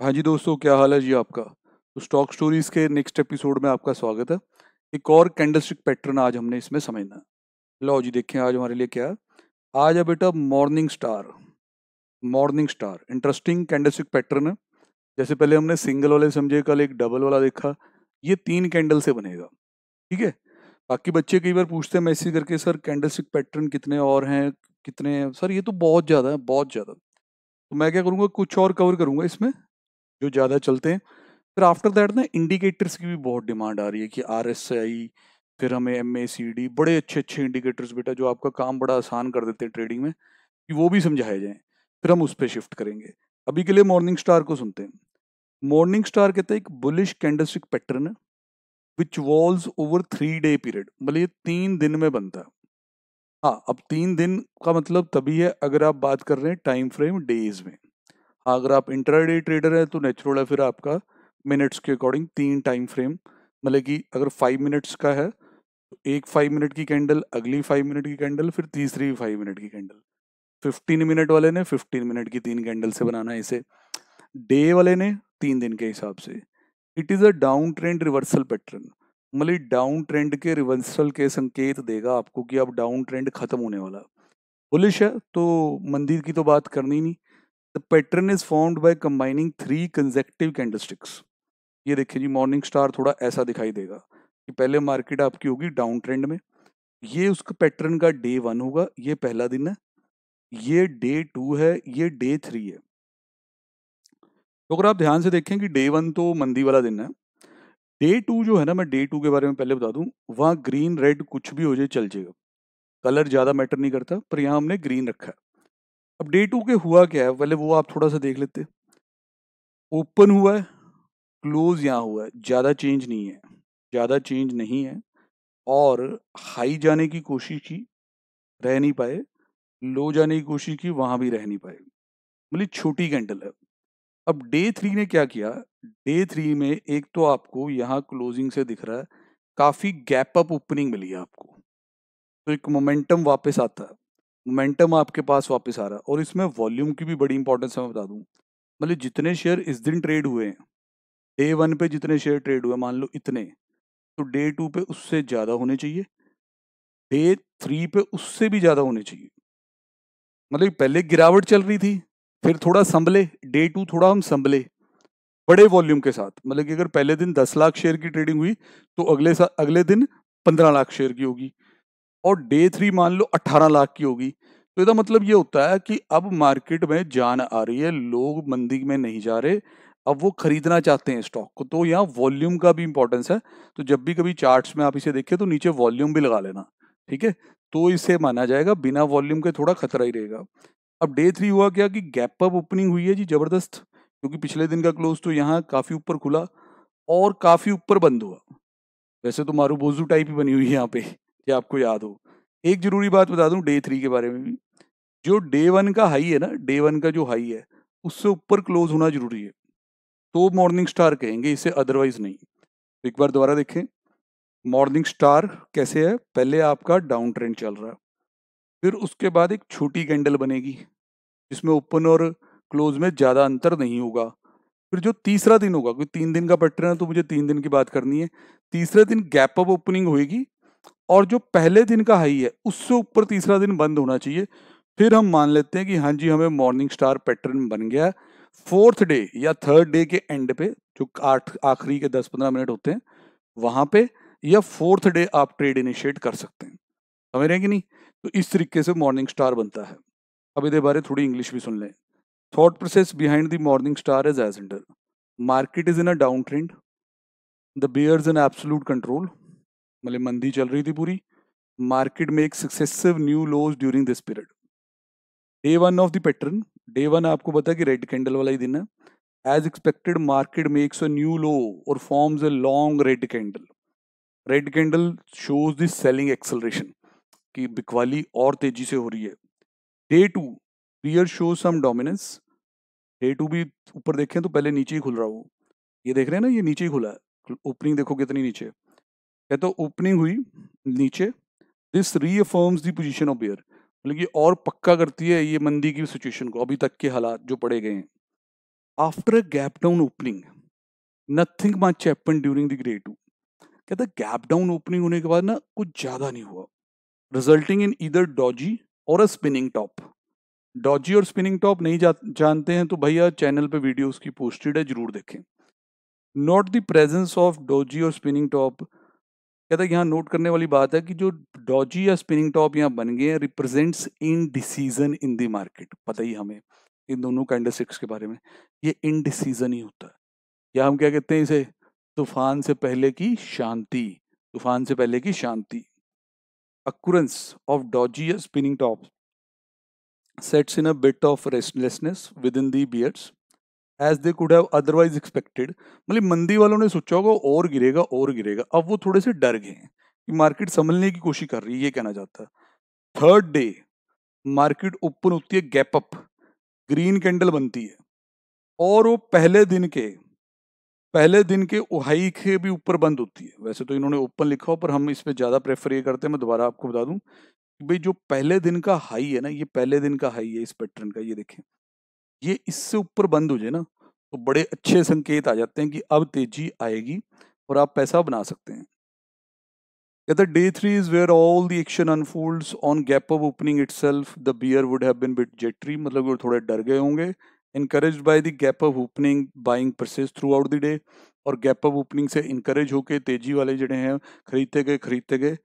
हाँ जी दोस्तों क्या हाल है जी आपका तो स्टॉक स्टोरीज के नेक्स्ट एपिसोड में आपका स्वागत है एक और कैंडलस्टिक पैटर्न आज हमने इसमें समझना है। लो जी देखें आज हमारे लिए क्या है आज है बेटा morning star morning star interesting candlestick pattern है जैसे पहले हमने सिंगल वाले समझे कल एक डबल वाला देखा ये तीन कैंडल से बनेगा ठीक है बाकी बच्चे कई बार पूछते हैं मैसेज करके सर कैंडलस्टिक पैटर्न कितने और हैं कितने हैं सर ये तो बहुत ज़्यादा है बहुत ज़्यादा तो मैं क्या करूँगा कुछ और कवर करूँगा इसमें जो ज़्यादा चलते हैं फिर आफ्टर दैट ना इंडिकेटर्स की भी बहुत डिमांड आ रही है कि आर एस आई फिर हमें एम ए सी डी बड़े अच्छे अच्छे इंडिकेटर्स बेटा जो आपका काम बड़ा आसान कर देते हैं ट्रेडिंग में कि वो भी समझाए जाएँ फिर हम उस पर शिफ्ट करेंगे अभी के लिए मॉर्निंग स्टार को सुनते हैं मॉर्निंग स्टार कहते हैं एक बुलिश कैंडलस्टिक पैटर्न है which walls over three day period मतलब ये तीन दिन में बनता है हाँ अब तीन दिन का मतलब तभी है अगर आप बात कर रहे हैं टाइम फ्रेम डेज में हाँ, अगर आप इंटरडे ट्रेडर हैं तो नेचुरल है फिर आपका मिनट्स के अकॉर्डिंग तीन टाइम फ्रेम मतलब कि अगर फाइव मिनट्स का है तो एक फाइव मिनट की कैंडल अगली फाइव मिनट की कैंडल फिर तीसरी फाइव मिनट की कैंडल फिफ्टीन मिनट वाले ने फिफ्टीन मिनट की तीन कैंडल से बनाना है इसे डे वाले ने तीन दिन के हिसाब से it is a down trend reversal pattern मतलब डाउन ट्रेंड के रिवर्सल के संकेत देगा आपको कि अब डाउन ट्रेंड खत्म होने वाला बुलिश है तो मंदिर की तो बात करनी नहीं the pattern is formed by combining three conjunctive candlesticks ये देखिए जी मॉर्निंग स्टार थोड़ा ऐसा दिखाई देगा कि पहले मार्केट आपकी होगी डाउन ट्रेंड में ये उसका पैटर्न का डे वन होगा ये पहला दिन है ये डे टू है ये डे थ्री है तो अगर आप ध्यान से देखें कि डे वन तो मंदी वाला दिन है डे टू जो है ना मैं डे टू के बारे में पहले बता दूं वहां ग्रीन रेड कुछ भी हो जाए चल जाएगा कलर ज्यादा मैटर नहीं करता पर यहाँ हमने ग्रीन रखा है अब डे टू के हुआ क्या है पहले वो आप थोड़ा सा देख लेते ओपन हुआ है क्लोज यहाँ हुआ है ज़्यादा चेंज नहीं है ज़्यादा चेंज नहीं है और हाई जाने की कोशिश की रह नहीं पाए लो जाने की कोशिश की वहाँ भी रह नहीं पाए मतलब छोटी कैंडल है अब डे थ्री ने क्या किया डे थ्री में एक तो आपको यहाँ क्लोजिंग से दिख रहा है काफ़ी गैप अप ओपनिंग मिली है आपको तो एक मोमेंटम वापस आता है मोमेंटम आपके पास वापस आ रहा है और इसमें वॉल्यूम की भी बड़ी इंपॉर्टेंस है मैं बता दूं मतलब जितने शेयर इस दिन ट्रेड हुए हैं डे वन पे जितने शेयर ट्रेड हुए मान लो इतने तो डे टू पे उससे ज़्यादा होने चाहिए डे थ्री पे उससे भी ज़्यादा होने चाहिए मतलब पहले गिरावट चल रही थी फिर थोड़ा संभले डे टू थोड़ा हम संभले बड़े वॉल्यूम के साथ मतलब कि अगर पहले दिन दस लाख शेयर की ट्रेडिंग हुई तो अगले अगले दिन पंद्रह लाख शेयर की होगी और डे थ्री मान लो 18 लाख की होगी तो इसका मतलब ये होता है कि अब मार्केट में जान आ रही है लोग मंदी में नहीं जा रहे अब वो खरीदना चाहते हैं स्टॉक को तो यहाँ वॉल्यूम का भी इंपॉर्टेंस है तो जब भी कभी चार्ट्स में आप इसे देखें तो नीचे वॉल्यूम भी लगा लेना ठीक है तो इसे माना जाएगा बिना वॉल्यूम के थोड़ा खतरा ही रहेगा अब डे थ्री हुआ क्या कि गैप अप ओपनिंग हुई है जी जबरदस्त क्योंकि पिछले दिन का क्लोज तो यहाँ काफी ऊपर खुला और काफी ऊपर बंद हुआ वैसे तो मारू बोजू टाइप ही बनी हुई है यहाँ पे ये आपको याद हो एक जरूरी बात बता दूं डे थ्री के बारे में भी जो डे वन का हाई है ना डे वन का जो हाई है उससे ऊपर क्लोज होना जरूरी है तो मॉर्निंग स्टार कहेंगे इसे अदरवाइज नहीं तो एक बार दोबारा देखें मॉर्निंग स्टार कैसे है पहले आपका डाउन ट्रेंड चल रहा है फिर उसके बाद एक छोटी कैंडल बनेगी जिसमें ओपन और क्लोज में ज़्यादा अंतर नहीं होगा फिर जो तीसरा दिन होगा क्योंकि तीन दिन का पैटर्न है तो मुझे तीन दिन की बात करनी है तीसरे दिन गैप अप ओपनिंग होगी और जो पहले दिन का हाई है उससे ऊपर तीसरा दिन बंद होना चाहिए फिर हम मान लेते हैं कि हाँ जी हमें मॉर्निंग स्टार पैटर्न बन गया फोर्थ डे या थर्ड डे के एंड पे जो आठ आखिरी के दस पंद्रह मिनट होते हैं वहां पे या फोर्थ डे आप ट्रेड इनिशिएट कर सकते हैं समझ रहे हैं कि नहीं तो इस तरीके से मॉर्निंग स्टार बनता है अब इधर बारे थोड़ी इंग्लिश भी सुन लें thought process behind the morning star is as under market is in a down trend the bears in absolute control मतलब मंदी चल रही थी पूरी मार्केट में एक successive new lows during this period day one of the pattern day one आपको पता कि रेड कैंडल वाला ही दिन है as expected market makes a new low और forms a long red candle red candle shows the selling acceleration की बिकवाली और तेजी से हो रही है day two rear shows some dominance day two भी ऊपर देखें तो पहले नीचे ही खुल रहा हो ये देख रहे हैं ना ये नीचे ही खुला है ओपनिंग देखो कितनी नीचे है कहता तो ओपनिंग हुई नीचे this reaffirms the position of bear मतलब ये और पक्का करती है ये मंदी की सिचुएशन को अभी तक के हालात जो पड़े गए हैं after a gap down opening nothing much happen during the great two कहता गैप डाउन ओपनिंग होने के बाद ना कुछ ज्यादा नहीं हुआ रिजल्टिंग इन इधर डॉजी और अ स्पिनिंग टॉप डॉजी और स्पिनिंग टॉप नहीं जा, जानते हैं तो भैया चैनल पे वीडियो उसकी पोस्टेड है जरूर देखें not the presence of doji और स्पिनिंग टॉप कहता है तो यहाँ नोट करने वाली बात है कि जो डॉजी या स्पिनिंग टॉप यहाँ बन गए हैं represents indecision in the market पता ही हमें इन दोनों कैंडलस्टिक्स के बारे में ये इन डिसीजन ही होता है या हम क्या कहते हैं इसे तूफान से पहले की शांति तूफान से पहले की शांति ऑफ डॉजी या spinning top sets in a bit of restlessness within the bears as they could have otherwise expected मतलब मंदी वालों ने सोचा होगा और गिरेगा और गिरेगा अब वो थोड़े से डर गए कि मार्केट संभलने की कोशिश कर रही है ये कहना चाहता है थर्ड डे मार्केट ओपन होती है गैप अप ग्रीन कैंडल बनती है और वो पहले दिन के पहले दिन के हाई के भी ऊपर बंद होती है वैसे तो इन्होंने ओपन लिखा हो पर हम इस पर ज़्यादा प्रेफर ये करते हैं मैं दोबारा आपको बता दूं कि भाई जो पहले दिन का हाई है ना ये पहले दिन का हाई है इस पैटर्न का ये देखें ये इससे ऊपर बंद हो जाए ना तो बड़े अच्छे संकेत आ जाते हैं कि अब तेजी आएगी और आप पैसा बना सकते हैं कहते day three is where all the action unfold on gap of opening itself the bear would have been bit jittery मतलब वो थोड़े डर गए होंगे encourage by the gap of opening buying process throughout the day और gap of opening से encourage होके तेजी वाले जड़े हैं खरीदते गए खरीदते गए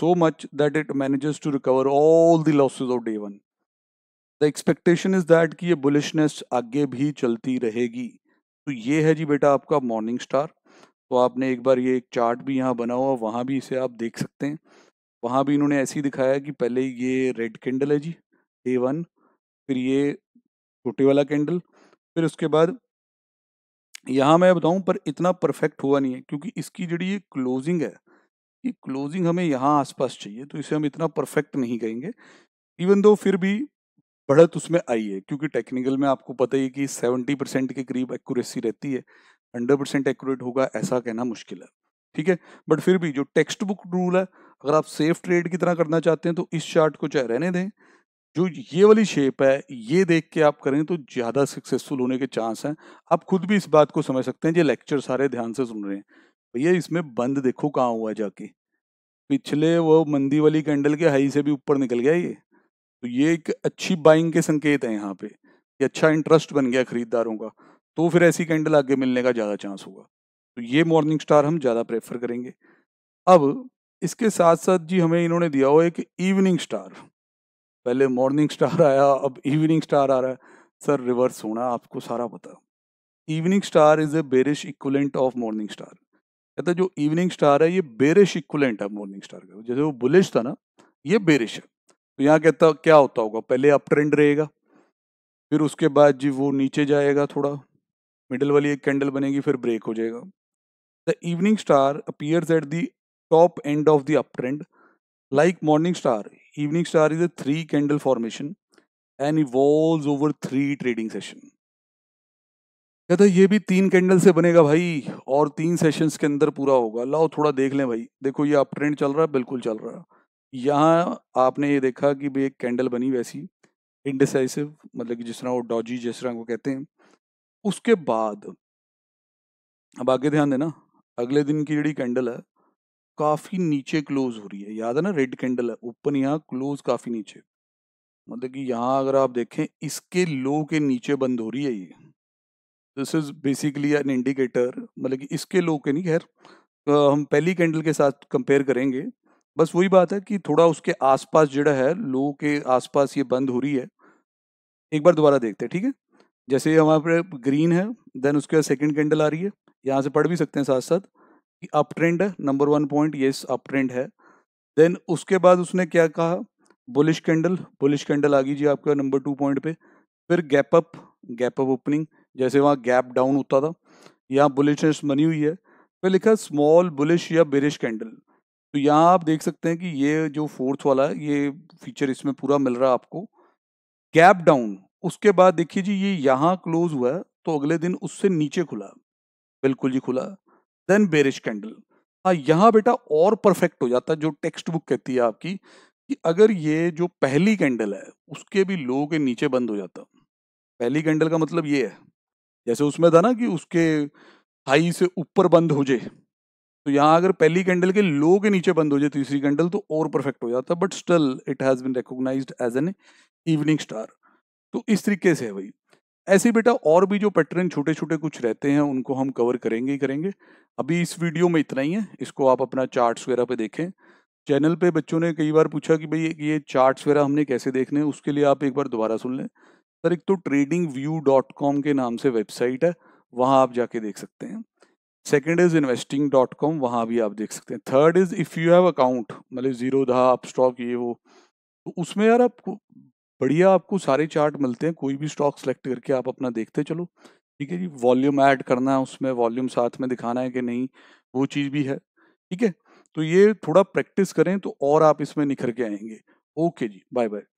so much that it manages to recover all the losses of day one expectation is that कि ये बुलिशनेस आगे भी चलती रहेगी तो ये है जी बेटा आपका मॉर्निंग स्टार तो आपने एक बार ये एक चार्ट भी यहाँ बना हुआ वहाँ भी इसे आप देख सकते हैं वहाँ भी इन्होंने ऐसे ही दिखाया कि पहले ये रेड कैंडल है जी ए वन फिर ये छोटे वाला कैंडल फिर उसके बाद यहाँ मैं बताऊँ पर इतना परफेक्ट हुआ नहीं है क्योंकि इसकी जड़ी ये क्लोजिंग है ये क्लोजिंग हमें यहाँ आसपास चाहिए तो इसे हम इतना परफेक्ट नहीं कहेंगे इवन दो फिर भी बढ़त उसमें आई है क्योंकि टेक्निकल में आपको पता ही कि सेवेंटी परसेंट के करीब एक्यूरेसी रहती है हंड्रेड परसेंट एक्यूरेट होगा ऐसा कहना मुश्किल है ठीक है बट फिर भी जो टेक्स्ट बुक रूल है अगर आप सेफ ट्रेड की तरह करना चाहते हैं तो इस चार्ट को चाहे रहने दें जो ये वाली शेप है ये देख के आप करें तो ज़्यादा सक्सेसफुल होने के चांस हैं आप खुद भी इस बात को समझ सकते हैं जो लेक्चर सारे ध्यान से सुन रहे हैं भैया इसमें बंद देखो कहाँ हुआ जाके पिछले वो मंदी वाली कैंडल के हाई से भी ऊपर निकल गया ये तो ये एक अच्छी बाइंग के संकेत है यहाँ पे कि अच्छा इंटरेस्ट बन गया खरीदारों का तो फिर ऐसी कैंडल आगे मिलने का ज़्यादा चांस होगा तो ये मॉर्निंग स्टार हम ज़्यादा प्रेफर करेंगे अब इसके साथ साथ जी हमें इन्होंने दिया हो एक इवनिंग स्टार पहले मॉर्निंग स्टार आया अब इवनिंग स्टार आ रहा है सर रिवर्स होना आपको सारा पता evening star is a bearish equivalent of morning star कहता जो इवनिंग स्टार है ये बेरिश इक्वलेंट है मॉर्निंग स्टार का जैसे वो बुलिश था ना ये बेरिश है तो यहाँ कहता क्या होता होगा पहले अप ट्रेंड रहेगा फिर उसके बाद जी वो नीचे जाएगा थोड़ा मिडल वाली एक कैंडल बनेगी फिर ब्रेक हो जाएगा the evening star appears at the top end of the up trend like morning star evening star is a three candle formation and evolves over three trading session कहता ये भी तीन कैंडल से बनेगा भाई और तीन सेशंस के अंदर पूरा होगा लाओ थोड़ा देख लें भाई देखो ये अप ट्रेंड चल रहा है बिल्कुल चल रहा है यहाँ आपने ये देखा कि भाई एक कैंडल बनी वैसी इनडिसाइसिव मतलब कि जिस तरह वो डॉजी जिस तरह वो कहते हैं उसके बाद अब आगे ध्यान देना अगले दिन की जड़ी कैंडल है काफी नीचे क्लोज हो रही है याद है ना रेड कैंडल है ओपन यहाँ क्लोज काफी नीचे मतलब कि यहाँ अगर आप देखें इसके लो के नीचे बंद हो रही है ये this is basically an indicator मतलब कि इसके लो के नहीं खैर हम पहली कैंडल के साथ कंपेयर करेंगे बस वही बात है कि थोड़ा उसके आसपास जड़ा है लो के आसपास ये बंद हो रही है एक बार दोबारा देखते हैं ठीक है जैसे हमारे ग्रीन है देन उसके बाद सेकेंड कैंडल आ रही है यहाँ से पढ़ भी सकते हैं साथ साथ कि अप ट्रेंड है नंबर वन पॉइंट ये अप ट्रेंड है देन उसके बाद उसने क्या कहा बुलिश कैंडल बुलिश कैंडल आ गई जी आपका नंबर टू पॉइंट पे फिर gap up gap up opening जैसे वहाँ गैप डाउन होता था यहाँ बुलिशनेस बनी हुई है फिर लिखा स्मॉल बुलिश या बेरिश कैंडल तो यहाँ आप देख सकते हैं कि ये जो फोर्थ वाला है ये फीचर इसमें पूरा मिल रहा है आपको गैप डाउन उसके बाद देखिए जी ये यहाँ क्लोज हुआ है तो अगले दिन उससे नीचे खुला बिल्कुल जी खुला देन बेरिश कैंडल हाँ यहाँ बेटा और परफेक्ट हो जाता है जो टेक्स्ट बुक कहती है आपकी कि अगर ये जो पहली कैंडल है उसके भी लो के नीचे बंद हो जाता पहली कैंडल का मतलब ये है जैसे उसमें था ना कि उसके हाई से ऊपर बंद हो जाए तो यहाँ अगर पहली कैंडल के लो के नीचे बंद हो जाए तीसरी कैंडल तो और परफेक्ट हो जाता but still it has been recognise as an evening star तो इस तरीके से है भाई ऐसे बेटा और भी जो पैटर्न छोटे छोटे कुछ रहते हैं उनको हम कवर करेंगे ही करेंगे अभी इस वीडियो में इतना ही है इसको आप अपना चार्ट्स वगैरह पे देखें चैनल पे बच्चों ने कई बार पूछा कि भाई ये चार्ट्स वगैरह हमने कैसे देखने हैं उसके लिए आप एक बार दोबारा सुन लें सर एक तो ट्रेडिंग व्यू डॉट कॉम के नाम से वेबसाइट है वहाँ आप जाके देख सकते हैं second is investing dot com वहाँ भी आप देख सकते हैं third is if you have account मतलब जीरो धा आप स्टॉक ये वो तो उसमें यार आपको बढ़िया आपको सारे चार्ट मिलते हैं कोई भी स्टॉक सेलेक्ट करके आप अपना देखते चलो ठीक है जी वॉल्यूम ऐड करना है उसमें वॉल्यूम साथ में दिखाना है कि नहीं वो चीज़ भी है ठीक है तो ये थोड़ा प्रैक्टिस करें तो और आप इसमें निखर के आएंगे ओके जी बाय बाय